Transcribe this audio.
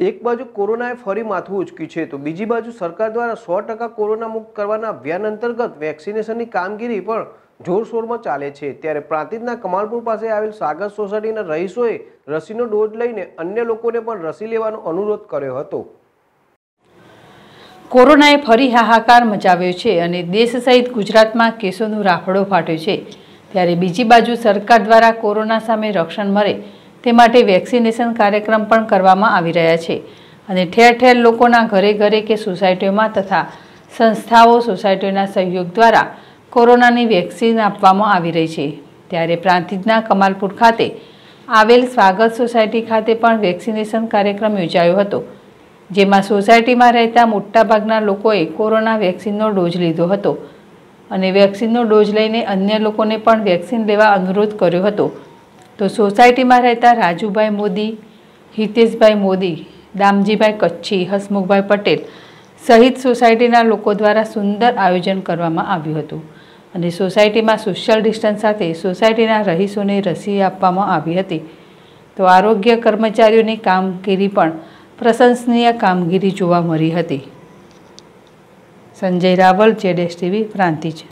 એક બાજુ કોરોનાએ ફરી માથું ઉચક્યું છે તો બીજી બાજુ સરકાર દ્વારા સો ટકા કોરોના મુક્ત કરવાના અભિયાન અંતર્ગત વેક્સિનેશનની કામગીરી પણ જોરશોરમાં ચાલે છે ત્યારે પ્રાંતિજના કમાલપુર પાસે આવેલ સાગર સોસાયટીના રહીશોએ રસીનો ડોઝ લઈને અન્ય લોકોને પણ રસી લેવાનો અનુરોધ કર્યો હતો કોરોનાએ ફરી હાહાકાર મચાવ્યો છે અને દેશ સહિત ગુજરાતમાં કેસોનું રાફડો ફાટ્યો છે ત્યારે બીજી બાજુ સરકાર દ્વારા કોરોના સામે રક્ષણ મળે તે માટે વેક્સિનેશન કાર્યક્રમ પણ કરવામાં આવી રહ્યા છે અને ઠેર ઠેર લોકોના ઘરે ઘરે કે સોસાયટીઓમાં તથા સંસ્થાઓ સોસાયટીઓના સહયોગ દ્વારા કોરોનાની વેક્સિન આપવામાં આવી રહી છે ત્યારે પ્રાંતિજના કમાલપુર ખાતે આવેલ સ્વાગત સોસાયટી ખાતે પણ વેક્સિનેશન કાર્યક્રમ યોજાયો હતો જેમાં સોસાયટીમાં રહેતા મોટાભાગના લોકોએ કોરોના વેક્સિનનો ડોઝ લીધો હતો અને વેક્સિનનો ડોઝ લઈને અન્ય લોકોને પણ વેક્સિન લેવા અનુરોધ કર્યો હતો તો સોસાયટીમાં રહેતા રાજુભાઈ મોદી હિતેશભાઈ મોદી દામજીભાઈ કચ્છી હસમુખભાઈ પટેલ સહિત સોસાયટીના લોકો દ્વારા સુંદર આયોજન કરવામાં આવ્યું હતું અને સોસાયટીમાં સોશિયલ ડિસ્ટન્સ સાથે સોસાયટીના રહીશોને રસી આપવામાં આવી હતી તો આરોગ્ય કર્મચારીઓની કામગીરી પણ પ્રશંસનીય કામગીરી જોવા મળી હતી સંજય રાવલ જેડેશ ટીવી પ્રાંતિજ